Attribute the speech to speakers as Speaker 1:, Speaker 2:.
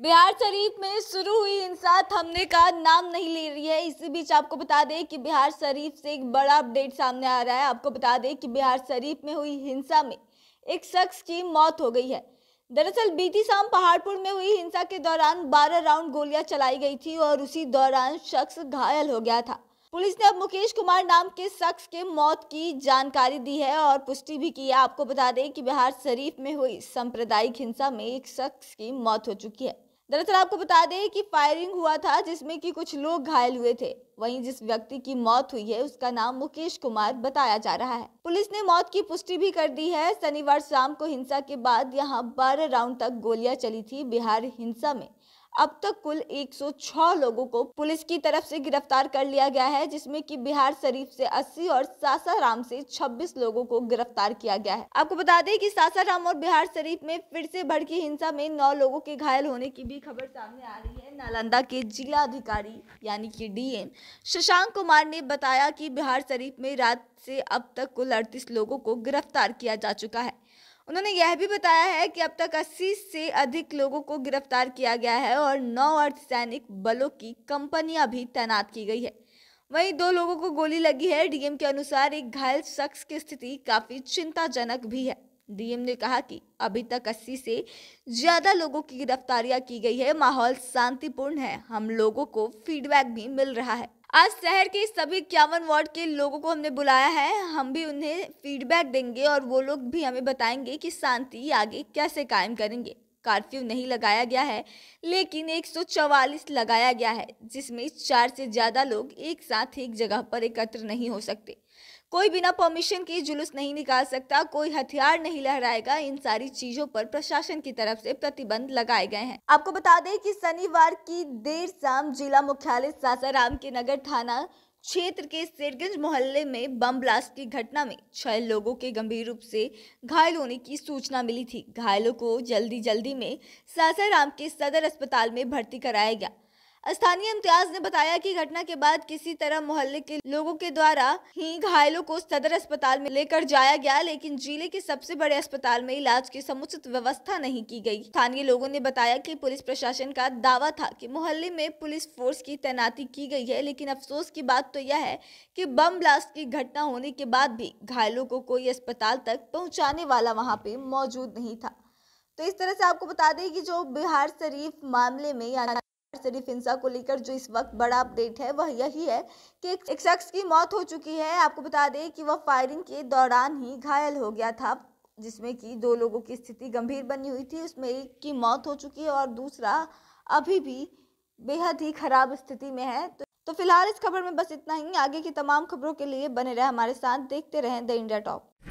Speaker 1: बिहार शरीफ में शुरू हुई हिंसा थमने का नाम नहीं ले रही है इसी बीच आपको बता दें कि बिहार शरीफ से एक बड़ा अपडेट सामने आ रहा है आपको बता दें कि बिहार शरीफ में हुई हिंसा में एक शख्स की मौत हो गई है दरअसल बीती शाम पहाड़पुर में हुई हिंसा के दौरान 12 राउंड गोलियां चलाई गई थी और उसी दौरान शख्स घायल हो गया था पुलिस ने अब मुकेश कुमार नाम के शख्स के मौत की जानकारी दी है और पुष्टि भी की है आपको बता दें कि बिहार शरीफ में हुई सांप्रदायिक हिंसा में एक शख्स की मौत हो चुकी है दरअसल आपको बता दें कि फायरिंग हुआ था जिसमें कि कुछ लोग घायल हुए थे वहीं जिस व्यक्ति की मौत हुई है उसका नाम मुकेश कुमार बताया जा रहा है पुलिस ने मौत की पुष्टि भी कर दी है शनिवार शाम को हिंसा के बाद यहां बारह राउंड तक गोलियां चली थी बिहार हिंसा में अब तक कुल 106 लोगों को पुलिस की तरफ से गिरफ्तार कर लिया गया है जिसमें कि बिहार शरीफ से 80 और सासाराम से 26 लोगों को गिरफ्तार किया गया है आपको बता दें कि सासाराम और बिहार शरीफ में फिर से भड़की हिंसा में नौ लोगों के घायल होने की भी खबर सामने आ रही है नालंदा के जिला अधिकारी यानी कि डीएम शशांक कुमार ने बताया की बिहार शरीफ में रात से अब तक कुल अड़तीस लोगों को गिरफ्तार किया जा चुका है उन्होंने यह भी बताया है कि अब तक 80 से अधिक लोगों को गिरफ्तार किया गया है और नौ अर्धसैनिक बलों की कंपनियां भी तैनात की गई है वहीं दो लोगों को गोली लगी है डीएम के अनुसार एक घायल शख्स की स्थिति काफ़ी चिंताजनक भी है डीएम ने कहा कि अभी तक अस्सी से ज्यादा लोगों की गिरफ्तारियां की गई है माहौल शांतिपूर्ण है हम लोगों को फीडबैक भी मिल रहा है आज शहर के सभी इक्यावन वार्ड के लोगों को हमने बुलाया है हम भी उन्हें फीडबैक देंगे और वो लोग भी हमें बताएंगे कि शांति आगे कैसे कायम करेंगे कर्फ्यू नहीं लगाया गया है लेकिन 144 लगाया गया है जिसमें चार से ज़्यादा लोग एक साथ एक जगह पर एकत्र नहीं हो सकते कोई बिना परमिशन के जुलूस नहीं निकाल सकता कोई हथियार नहीं लहराएगा इन सारी चीजों पर प्रशासन की तरफ से प्रतिबंध लगाए गए हैं आपको बता दें कि शनिवार की देर शाम जिला मुख्यालय सासाराम के नगर थाना क्षेत्र के सिरगंज मोहल्ले में बम ब्लास्ट की घटना में छह लोगों के गंभीर रूप से घायल होने की सूचना मिली थी घायलों को जल्दी जल्दी में सासाराम के सदर अस्पताल में भर्ती कराया गया स्थानीय इम्तियाज ने बताया कि घटना के बाद किसी तरह मोहल्ले के लोगों के द्वारा ही घायलों को सदर अस्पताल में लेकर जाया गया लेकिन जिले के सबसे बड़े अस्पताल में इलाज की समुचित व्यवस्था नहीं की गई स्थानीय लोगों ने बताया कि पुलिस प्रशासन का दावा था कि मोहल्ले में पुलिस फोर्स की तैनाती की गई है लेकिन अफसोस की बात तो यह है की बम ब्लास्ट की घटना होने के बाद भी घायलों को कोई अस्पताल तक पहुँचाने वाला वहाँ पे मौजूद नहीं था तो इस तरह से आपको बता दें कि जो बिहार शरीफ मामले में सिर्फ हिंसा को लेकर जो इस वक्त बड़ा अपडेट है वह यही है कि एक शख्स की मौत हो चुकी है आपको बता दें कि वह फायरिंग के दौरान ही घायल हो गया था जिसमें कि दो लोगों की स्थिति गंभीर बनी हुई थी उसमें एक की मौत हो चुकी है और दूसरा अभी भी बेहद ही खराब स्थिति में है तो, तो फिलहाल इस खबर में बस इतना ही आगे की तमाम खबरों के लिए बने रहे हमारे साथ देखते रहें द इंडिया टॉप